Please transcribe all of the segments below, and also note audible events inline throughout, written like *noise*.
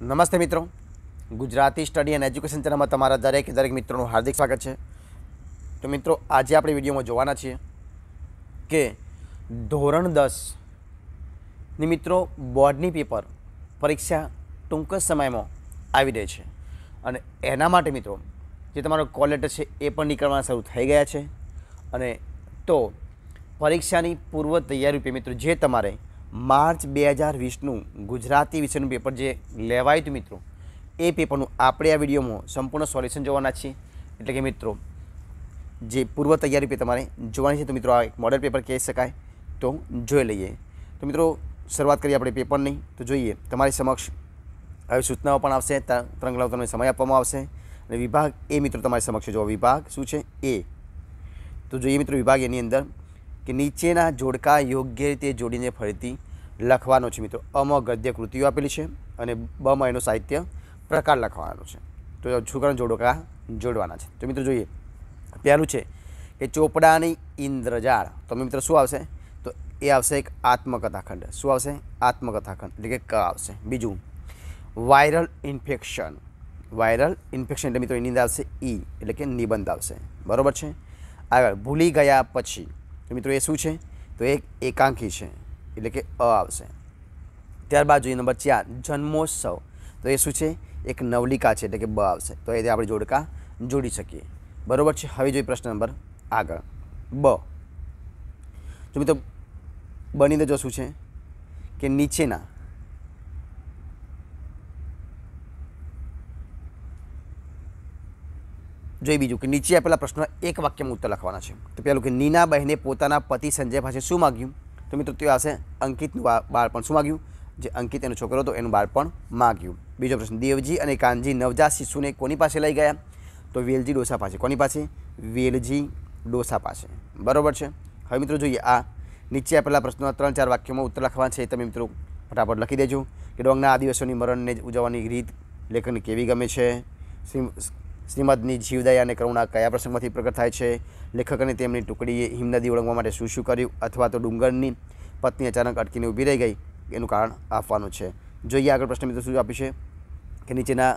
નમસ્તે મિત્રો Gujarati study and education ચેનલમાં તમારા દરેક દરેક મિત્રોનું હાર્દિક સ્વાગત છે તો મિત્રો આજે આપણે વિડીયોમાં જોવાના છીએ કે ધોરણ દસની મિત્રો બોર્ડની પેપર પરીક્ષા ટૂંક જ સમયમાં આવી રહી છે અને એના માટે મિત્રો જે તમારો કોલ લેટર છે એ પણ નીકળવાના શરૂ થઈ ગયા છે અને તો પરીક્ષાની પૂર્વ તૈયારી રૂપે મિત્રો જે તમારે માર્ચ બે હજાર વીસનું ગુજરાતી વિષયનું પેપર જે લેવાય તું મિત્રો એ પેપરનું આપણે આ વિડીયોમાં સંપૂર્ણ સોલ્યુશન જોવાના છીએ એટલે કે મિત્રો જે પૂર્વ તૈયારી પે તમારે જોવાની છે તો મિત્રો આ એક મોડલ પેપર કહી શકાય તો જોઈ લઈએ તો મિત્રો શરૂઆત કરીએ આપણે પેપરની તો જોઈએ તમારી સમક્ષ આવી સૂચનાઓ પણ આવશે ત્રણ કલાક તમને સમય આપવામાં આવશે અને વિભાગ એ મિત્રો તમારી સમક્ષ જોવો વિભાગ શું છે એ તો જોઈએ મિત્રો વિભાગ એની અંદર કે નીચેના જોડકા યોગ્ય રીતે જોડીને ફરીથી લખવાનો છે મિત્રો અમાં ગદ્ય કૃતિઓ આપેલી છે અને બમાં એનો સાહિત્ય પ્રકાર લખવાનો છે તો છોકરાના જોડકા જોડવાના છે તો મિત્રો જોઈએ પહેલું છે કે ચોપડાની ઇન્દ્રજાળ તમે મિત્રો શું આવશે તો એ આવશે એક આત્મકથાખંડ શું આવશે આત્મકથાખંડ એટલે કે ક આવશે બીજું વાયરલ ઇન્ફેક્શન વાયરલ ઇન્ફેક્શન એટલે મિત્રો એની અંદર આવશે ઈ એટલે કે નિબંધ આવશે બરાબર છે આગળ ભૂલી ગયા પછી તો મિત્રો એ શું છે તો એક એકાંકી છે એટલે કે અ આવશે ત્યારબાદ જોઈએ નંબર ચાર જન્મોત્સવ તો એ શું છે એક નવલિકા છે એટલે કે બ આવશે તો એ આપણે જોડકા જોડી શકીએ બરાબર છે હવે જોઈએ પ્રશ્ન નંબર આગળ બ તો મિત્રો બની તો જો શું છે કે નીચેના જોઈએ બીજું કે નીચે આપેલા પ્રશ્નો એક વાક્યમાં ઉત્તર લખવાના છે તો પહેલું કે નીના બહેને પોતાના પતિ સંજય પાસે શું માગ્યું તો મિત્રો તે આવશે અંકિતનું બાળપણ શું માગ્યું જે અંકિત એનો છોકરો હતો એનું બાળપણ માગ્યું બીજો પ્રશ્ન દેવજી અને કાનજી નવજાત શિશુને કોની પાસે લઈ ગયા તો વેલજી ડોસા પાસે કોની પાસે વેલજી ડોસા પાસે બરાબર છે હવે મિત્રો જોઈએ આ નીચે આપેલા પ્રશ્નો ત્રણ ચાર વાક્યોમાં ઉત્તર લખવા છે તમે મિત્રો ફટાફટ લખી દેજો કે ડોંગના આદિવાસીઓની મરણને ઉજવવાની રીત લેખન કેવી ગમે છે શ્રીમદની જીવદયા અને કરુણા કયા પ્રસંગમાંથી પ્રગટ થાય છે લેખક અને તેમની ટુકડીએ હિમનદી ઓળંગવા માટે શું શું કર્યું અથવા તો ડુંગરની પત્ની અચાનક અટકીને ઊભી રહી ગઈ એનું કારણ આપવાનું છે જોઈએ આગળ પ્રશ્ન મિત્રો શું આપ્યું છે કે નીચેના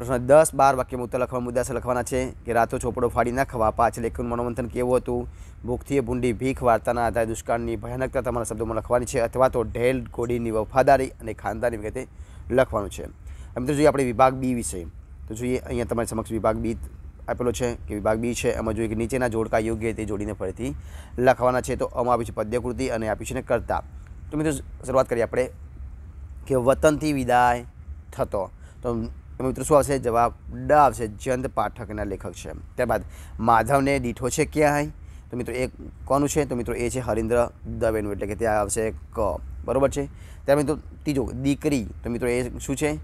પ્રશ્ન દસ બાર વાક્ય મુદ્દા લખવા છે લખવાના છે કે રાતો ચોપડો ફાડી નાખવા પાછળ લેખકનું મનોમંથન કેવું હતું ભૂખથી ભૂંડી ભીખ વાર્તાના આધારે દુષ્કાળની ભયાનકતા તમારા શબ્દોમાં લખવાની છે અથવા તો ઢેલ ઘોડીની વફાદારી અને ખાનદારી વખતે લખવાનું છે મિત્રો જોઈએ આપણે વિભાગ બી વિશે તો જોઈએ અહીંયા તમારી સમક્ષ વિભાગ બી આપેલો છે કે વિભાગ બી છે એમાં જોઈએ કે નીચેના જોડકા યોગ્ય તે જોડીને ફરીથી લખવાના છે તો આમાં આપી છે પદ્યકૃતિ અને આપી છે ને કરતા તો મિત્રો શરૂઆત કરીએ આપણે કે વતનથી વિદાય થતો તો મિત્રો શું આવશે જવાબ ડ આવશે જંત પાઠકના લેખક છે ત્યારબાદ માધવને દીઠો છે ક્યાંય તો મિત્રો એ કોનું છે તો મિત્રો એ છે હરિન્દ્ર દવેનું એટલે કે ત્યાં આવશે ક બરાબર છે ત્યારે મિત્રો ત્રીજો દીકરી તો મિત્રો એ શું છે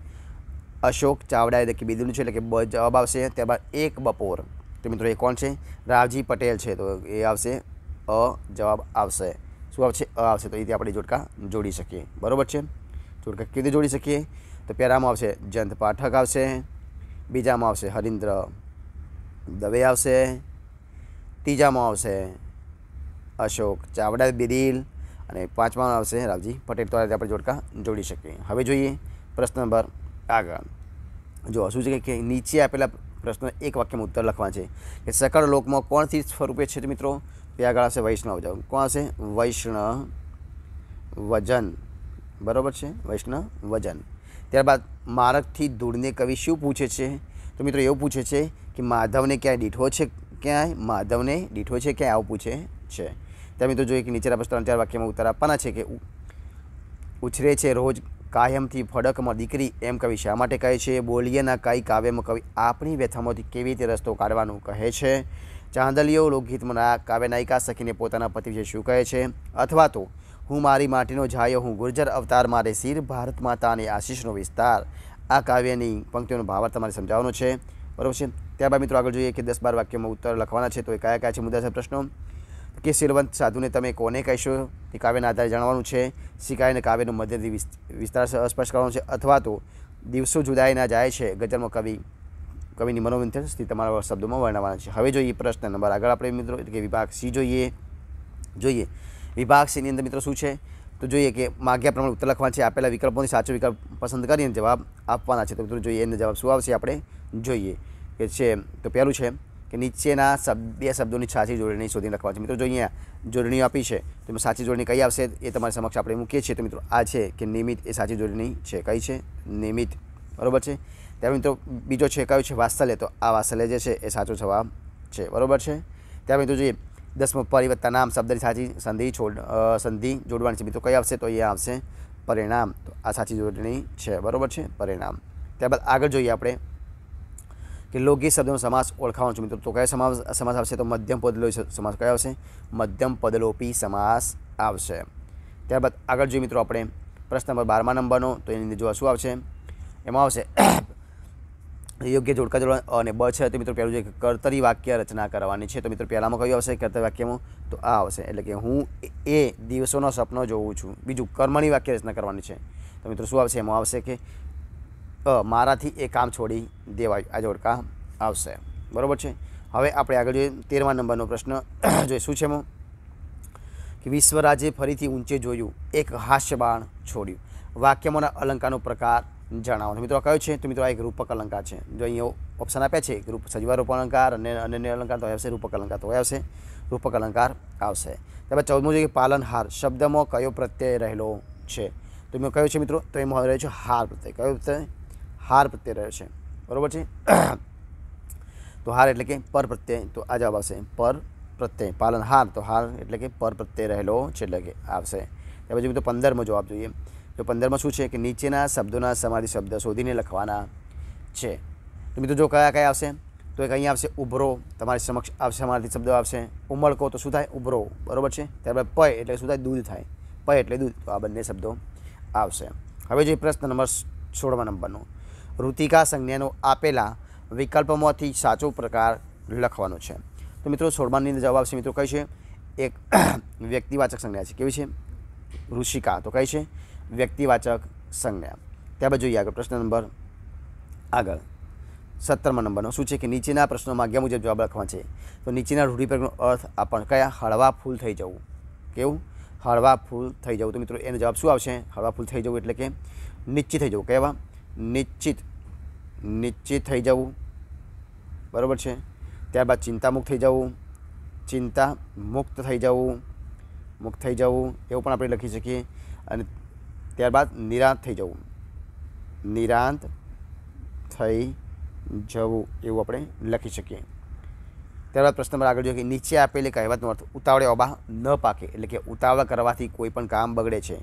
अशोक चावडा इदे की बिदूने चले के ब जवाब આવશે તેબર એક બપોર તો મિત્રો એ કોણ છે રાવજી પટેલ છે તો એ આવશે અ જવાબ આવશે શું આવશે અ આવશે તો ഇതി આપડી જોડકા જોડી શકીએ બરોબર છે જોડકા કીધી જોડી શકીએ તો પેરામાં આવશે જંત પાઠક આવશે બીજામાં આવશે હરીન્દ્ર દવે આવશે તીજામાં આવશે अशोक चावडा बिडील અને પાંચમાં આવશે રાવજી પટેલ તો આ રીતે આપણે જોડકા જોડી શકીએ હવે જોઈએ પ્રશ્ન નંબર આગળ જો શું છે કે નીચે આપેલા પ્રશ્ન એક વાક્યમાં ઉત્તર લખવા છે કે સકળ લોકમાં કોણથી સ્વરૂપે છે મિત્રો તે આગળ હશે વૈષ્ણવ જાવ કોણ હશે વૈષ્ણવ વજન બરાબર છે વૈષ્ણવ વજન ત્યારબાદ મારકથી ધૂળને કવિ શું પૂછે છે તો મિત્રો એવું પૂછે છે કે માધવને ક્યાંય દીઠો છે ક્યાંય માધવને દીઠો છે ક્યાંય આવું પૂછે છે ત્યાં મિત્રો જોઈએ કે નીચેના પ્રશ્ન ત્રણ ચાર વાક્યમાં ઉત્તર આપવાના છે કે ઉછરે છે રોજ કાયમથી ફડકમાં દીકરી એમ કવિ શા માટે કહે છે બોલીએના કાંઈ કાવ્યમાં કવિ આપણી વ્યથામાંથી કેવી રીતે રસ્તો કાઢવાનું કહે છે ચાંદલીઓ લોકગીતમાં કાવ્ય નાયિકા સખીને પોતાના પતિ વિશે શું કહે છે અથવા તો હું મારી માટીનો જાયો હું ગુર્જર અવતાર મારે શિર ભારત માતાની આશીષનો વિસ્તાર આ કાવ્યની પંક્તિઓનો ભાવાર્થ તમારે સમજાવવાનો છે બરાબર છે ત્યારબાદ મિત્રો આગળ જોઈએ કે દસ બાર વાક્યમાં ઉત્તર લખવાના છે તો એ કયા કયા છે મુદ્દા છે પ્રશ્નો કે શીલવંત સાધુને તમે કોને કહેશો તે કાવ્યના આધારે જાણવાનું છે શિકારીને કાવ્યનો મધ્યથી વિસ્તાર અસ્પષ્ટ કરવાનું છે અથવા તો દિવસો જુદાઈના જાય છે ગઝલમાં કવિ કવિની મનોમંથન સ્થિતિ તમારા શબ્દોમાં વર્ણવાના છે હવે જોઈએ પ્રશ્ન નંબર આગળ આપણે મિત્રો કે વિભાગ સી જોઈએ જોઈએ વિભાગ સીની અંદર મિત્રો શું છે તો જોઈએ કે માગ્યા પ્રમાણે ઉત્તર લખવાના છે આપેલા વિકલ્પોની સાચો વિકલ્પ પસંદ કરીને જવાબ આપવાના છે તો મિત્રો જોઈએ એનો જવાબ શું આવશે આપણે જોઈએ કે છે તો પહેલું છે કે નીચેના શબ્દ બે શબ્દોની સાચી જોડણી શોધીને લખવા છે મિત્રો જો અહીંયા જોડણીઓ આપી છે તો સાચી જોડણી કઈ આવશે એ તમારી સમક્ષ આપણે મૂકીએ છીએ તો મિત્રો આ છે કે નિમિત્ત એ સાચી જોડણી છે કઈ છે નિમિત્ત બરાબર છે ત્યારે મિત્રો બીજો છે કયો છે વાત્સલ્ય તો આ વાત્સલ્ય જે છે એ સાચો જવાબ છે બરાબર છે ત્યાર મિત્રો જોઈએ દસમો પરિવર્તન નામ શબ્દની સાચી સંધિ છોડ સંધિ જોડવાની છે મિત્રો કઈ આવશે તો અહીંયા આવશે પરિણામ તો આ સાચી જોડણી છે બરાબર છે પરિણામ ત્યારબાદ આગળ જોઈએ આપણે કે લોગી શબ્દનો સમાસ ઓળખાવાનો છું મિત્રો તો કયો સમાસ સમાસ આવશે તો મધ્યમ પદલો સમાસ કયો આવશે મધ્યમ પદલોપી સમાસ આવશે ત્યારબાદ આગળ જોઈએ મિત્રો આપણે પ્રશ્ન નંબર બારમા નંબરનો તો એની અંદર જોવા શું આવશે એમાં આવશે *coughs* યોગ્ય જોડકા જોડવા અને બ છે તો મિત્રો પહેલું જે કર્તરી વાક્ય રચના કરવાની છે તો મિત્રો પહેલાંમાં કયું આવશે કર્તરી વાક્યમાં તો આ આવશે એટલે કે હું એ દિવસોનો સપનો જોઉં છું બીજું કર્મણી વાક્ય રચના કરવાની છે તો મિત્રો શું આવશે એમાં આવશે કે મારાથી એ કામ છોડી દેવાય આ જોડકા આવશે બરાબર છે હવે આપણે આગળ જોઈએ તેરમા નંબરનો પ્રશ્ન *clears throat* જોઈએ શું છે એમાં કે વિશ્વરાજે ફરીથી ઊંચે જોયું એક હાસ્યબાણ છોડ્યું વાક્યમાંના અલંકારનો પ્રકાર જણાવો મિત્રો કયો છે તો મિત્રો આ એક રૂપક અલંકાર છે જો અહીંયા ઓપ્શન આપ્યા છે રૂપ સજીવા રૂપ અલંકાર અને અન્ય અલંકાર તો આવશે રૂપક અલંકાર તો આવશે રૂપક અલંકાર આવશે ત્યારબાદ ચૌદમું જોઈએ પાલનહાર શબ્દમાં કયો પ્રત્યય રહેલો છે તો મેં કયો છે મિત્રો તો એમાં રહ્યો છે હાર પ્રત્યય કયો પ્રત્યય हार प्रत्यय रहे छे बरोबर छे तो हार એટલે કે પર પ્રત્યય તો આ જવાબ આવશે પર પ્રત્યય પાલનહાર તો हार એટલે કે પર પ્રત્યય રહેલો છે એટલે કે આવશે એટલે બીજી તો 15 માં જવાબ જોઈએ તો 15 માં શું છે કે નીચેના શબ્દોના સમાનાર્થી શબ્દ શોધીને લખવાના છે તો મિત્રો જો કયા કયા આવશે તો એક અહીં આવશે ઉભરો તમારે સમક્ષ આવશે સમાનાર્થી શબ્દ આવશે ઉમળકો તો સુધાય ઉભરો बरोबर છે ત્યાર પછી એટલે સુધાય દૂધ થાય પય એટલે દૂધ તો આ બંને શબ્દો આવશે હવે જો પ્રશ્ન નંબર 16 નંબરનો ઋતિકા સંજ્ઞાનો આપેલા વિકલ્પમાંથી સાચો પ્રકાર લખવાનો છે તો મિત્રો સોળમાની અંદર જવાબ છે મિત્રો કઈ છે એક *clears throat* વ્યક્તિવાચક સંજ્ઞા છે કેવી છે ઋષિકા તો કહે છે વ્યક્તિવાચક સંજ્ઞા ત્યારબાદ જોઈએ આગળ પ્રશ્ન નંબર આગળ સત્તરમાં નંબરનો શું છે કે નીચેના પ્રશ્નોમાં આજ્ઞા મુજબ જવાબ લખવા છે તો નીચેના રૂઢિપ્રયોગનો અર્થ આપણને કયા હળવા ફૂલ થઈ જવું કેવું હળવા ફૂલ થઈ જવું તો મિત્રો એનો જવાબ શું આવશે હળવા ફૂલ થઈ જવું એટલે કે નીચે થઈ જવું કહેવા નિશ્ચિત નિશ્ચિત થઈ જવું બરાબર છે ત્યારબાદ ચિંતામુક્ત થઈ જવું ચિંતા મુક્ત થઈ જવું મુક્ત થઈ જવું એવું પણ આપણે લખી શકીએ અને ત્યારબાદ નિરાંત થઈ જવું નિરાંત થઈ જવું એવું આપણે લખી શકીએ ત્યારબાદ પ્રશ્ન નંબર આગળ જોઈએ કે નીચે આપેલી કહેવતનો અર્થ ઉતાવળે ઓબા ન પાકે એટલે કે ઉતાવળ કરવાથી કોઈ પણ કામ બગડે છે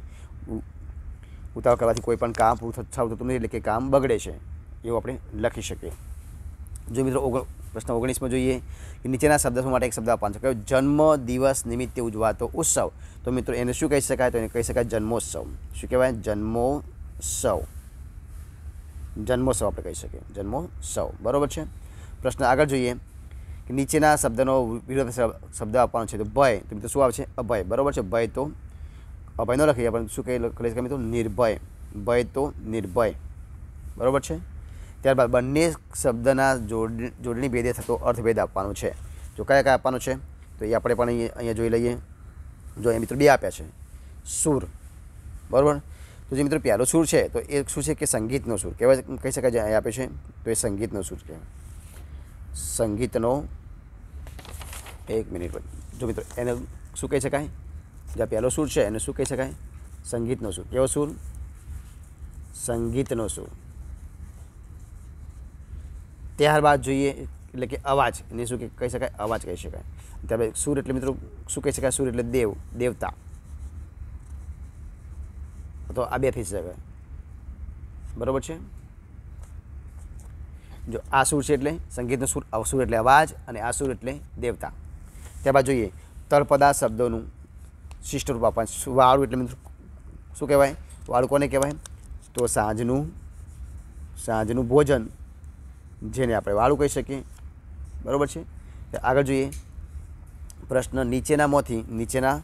ઉતાવળ કરવાથી કોઈ પણ કામ પૂરું થતું નથી એટલે કે કામ બગડે છે એવું આપણે લખી શકીએ જો મિત્રો ઓગણ પ્રશ્ન ઓગણીસમાં જોઈએ કે નીચેના શબ્દ માટે એક શબ્દ આપવાનો છે કયો જન્મ દિવસ નિમિત્તે ઉજવાતો ઉત્સવ તો મિત્રો એને શું કહી શકાય તો એને કહી શકાય જન્મોત્સવ શું કહેવાય જન્મોત્સવ જન્મોત્સવ આપણે કહી શકીએ જન્મોત્સવ બરાબર છે પ્રશ્ન આગળ જોઈએ કે નીચેના શબ્દનો વિરોધ શબ્દ આપવાનો છે તો ભય તો મિત્રો શું આવશે અભય બરાબર છે ભય તો ન લખીએ પણ શું કહી લખી શકીએ તો નિર્ભય ભય તો નિર્ભય બરાબર છે ત્યારબાદ બંને શબ્દના જોડ જોડણી ભેદે થતો અર્થભેદ આપવાનો છે જો કયા કયા આપવાનું છે તો એ આપણે પણ અહીંયા જોઈ લઈએ જો એ મિત્રો બે આપ્યા છે સૂર બરાબર તો જે મિત્રો પહેલો સૂર છે તો એ શું છે કે સંગીતનો સૂર કહેવાય કહી શકાય જે આપે છે તો એ સંગીતનો સૂર કહેવાય સંગીતનો એક મિનિટ જો મિત્રો એને શું કહી શકાય જે પહેલો સૂર છે એને શું કહી શકાય સંગીતનો સૂર કેવો સૂર સંગીતનો સૂર ત્યારબાદ જોઈએ એટલે કે અવાજ એને શું કહી શકાય અવાજ કહી શકાય ત્યારબાદ સૂર એટલે મિત્રો શું કહી શકાય સૂર એટલે દેવ દેવતા તો આ બે થઈ શકાય બરાબર છે જો આ સૂર છે એટલે સંગીતનો સૂર અવસૂર એટલે અવાજ અને આ સૂર એટલે દેવતા ત્યારબાદ જોઈએ તળપદા શબ્દોનું શિષ્ટ રૂપ વાળું એટલે મિત્રો શું કહેવાય વાળું કોને કહેવાય તો સાંજનું સાંજનું ભોજન જેને આપણે વાળું કહી શકીએ બરાબર છે આગળ જોઈએ પ્રશ્ન નીચેનામાંથી નીચેના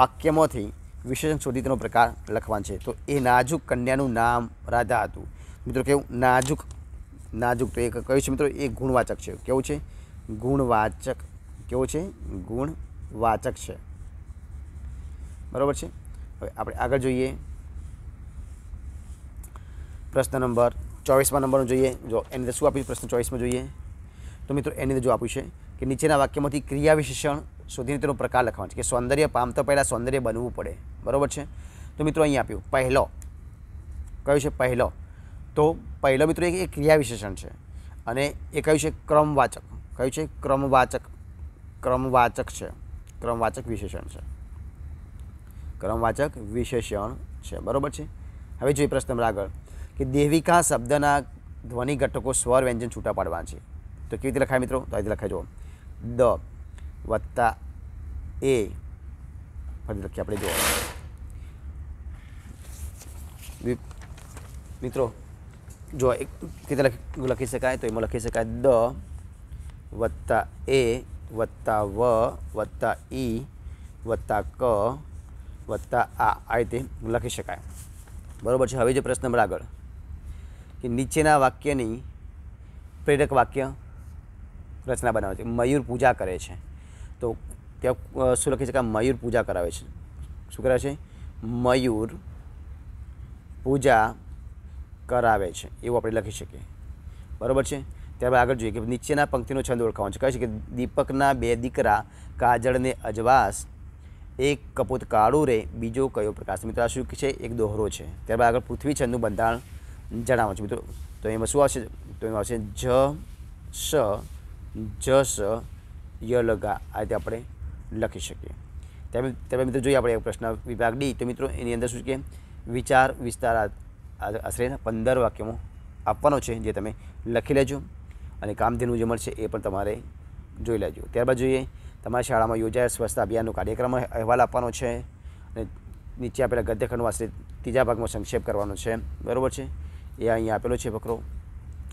વાક્યમાંથી વિશેષણ શોધી તેનો પ્રકાર લખવાનો છે તો એ નાજુક કન્યાનું નામ રાધા હતું મિત્રો કેવું નાજુક નાજુક તો એ કહ્યું છે મિત્રો એ ગુણવાચક છે કેવું છે ગુણવાચક કેવું છે ગુણવાચક છે બરાબર છે હવે આપણે આગળ જોઈએ પ્રશ્ન નંબર ચોવીસમાં નંબરનો જોઈએ જો એની અંદર શું આપ્યું પ્રશ્ન ચોવીસમાં જોઈએ તો મિત્રો એની અંદર જો આપ્યું છે કે નીચેના વાક્યમાંથી ક્રિયા વિશેષણ શોધીને તેનો પ્રકાર લખવાનો છે કે સૌંદર્ય પામતા પહેલાં સૌંદર્ય બનવું પડે બરાબર છે તો મિત્રો અહીં આપ્યું પહેલો કયું છે પહેલો તો પહેલો મિત્રો એ ક્રિયા વિશેષણ છે અને એ કયું છે ક્રમવાચક કયું છે ક્રમવાચક ક્રમવાચક છે ક્રમવાચક વિશેષણ છે ક્રમવાચક વિશેષણ છે બરાબર છે હવે જોઈએ પ્રશ્ન નંબર આગળ કે દેવિકા શબ્દના ધ્વનિ ઘટકો સ્વર વ્યંજન છૂટા પાડવા છે તો કેવી રીતે લખાય મિત્રો તો આ રીતે લખાય જુઓ દ વત્તા એ ફરી લખીએ આપણે જુઓ મિત્રો જો એક રીતે લખી શકાય તો એમાં લખી શકાય દ વત્તા એ વત્તા વ વત્તા ઈ વત્તા ક વત્તા આ આ રીતે લખી શકાય બરાબર છે હવે જે પ્રશ્ન નંબર આગળ કે નીચેના વાક્યની પ્રેરક વાક્ય રચના બનાવે છે મયુર પૂજા કરે છે તો ત્યાં શું લખી શકાય મયુર પૂજા કરાવે છે શું કરાવે છે મયુર પૂજા કરાવે છે એવું આપણે લખી શકીએ બરાબર છે ત્યારબાદ આગળ જોઈએ કે નીચેના પંક્તિનો છંદ ઓળખાવાનો છે કહે છે કે દીપકના બે દીકરા કાજળને અજવાસ એક કપૂત કાળું રે બીજો કયો પ્રકાશ મિત્રો આ શું છે એક દોહરો છે ત્યારબાદ આગળ પૃથ્વીચંદનું બંધારણ જણાવો છે મિત્રો તો એમાં શું આવશે તો એમાં આવશે જ સ જ સ ય લગા આ રીતે આપણે લખી શકીએ ત્યારબાદ મિત્રો જોઈએ આપણે પ્રશ્ન વિભાગ ડી તો મિત્રો એની અંદર શું કે વિચાર વિસ્તાર આશરે પંદર વાક્યમાં આપવાનો છે જે તમે લખી લેજો અને કામધેનુ જે મળશે એ પણ તમારે જોઈ લેજો ત્યારબાદ જોઈએ તમારી શાળામાં યોજાયેલ સ્વચ્છતા અભિયાનનો કાર્યક્રમ અહેવાલ આપવાનો છે અને નીચે આપેલા ગદ્યખંડમાં આશરે ત્રીજા ભાગમાં સંક્ષેપ કરવાનો છે બરાબર છે એ અહીંયા આપેલો છે ફકરો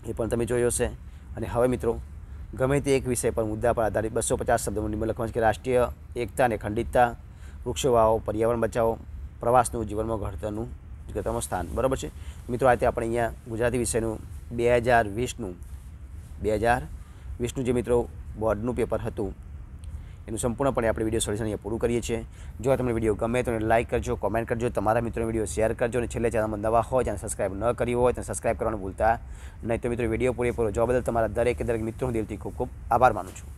એ પણ તમે જોયો હશે અને હવે મિત્રો ગમે તે એક વિષય પર મુદ્દા પર આધારિત બસો પચાસ શબ્દોનું નિબંધ લખવાનું છે કે રાષ્ટ્રીય એકતા અને ખંડિતતા વૃક્ષો વાવો પર્યાવરણ બચાવો પ્રવાસનું જીવનમાં ઘડતરનું ઘડતરનું સ્થાન બરાબર છે મિત્રો આ તે આપણે અહીંયા ગુજરાતી વિષયનું બે હજાર વીસનું બે હજાર વીસનું જે મિત્રો બોર્ડનું પેપર હતું એનું સંપૂર્ણપણે આપણે વિડીયો સોલ્યુશન અહીંયા પૂરું કરીએ છીએ જો તમને વિડીયો ગમે તો લાઇક કરજો કોમેન્ટ કરજો તમારા મિત્રોને વિડીયો શેર કરજો અને છેલ્લે ચેનલમાં નવા હોય અને સબસ્ક્રાઇબ ન કરી હોય તો સબસ્ક્રાઇબ કરવાનું ભૂલતા નહીં તો મિત્રો વિડીયો પૂરેપૂરો જોવા બદલ તમારા દરેક દરેક મિત્રો હું દિલથી ખૂબ ખૂબ આભાર માનું છું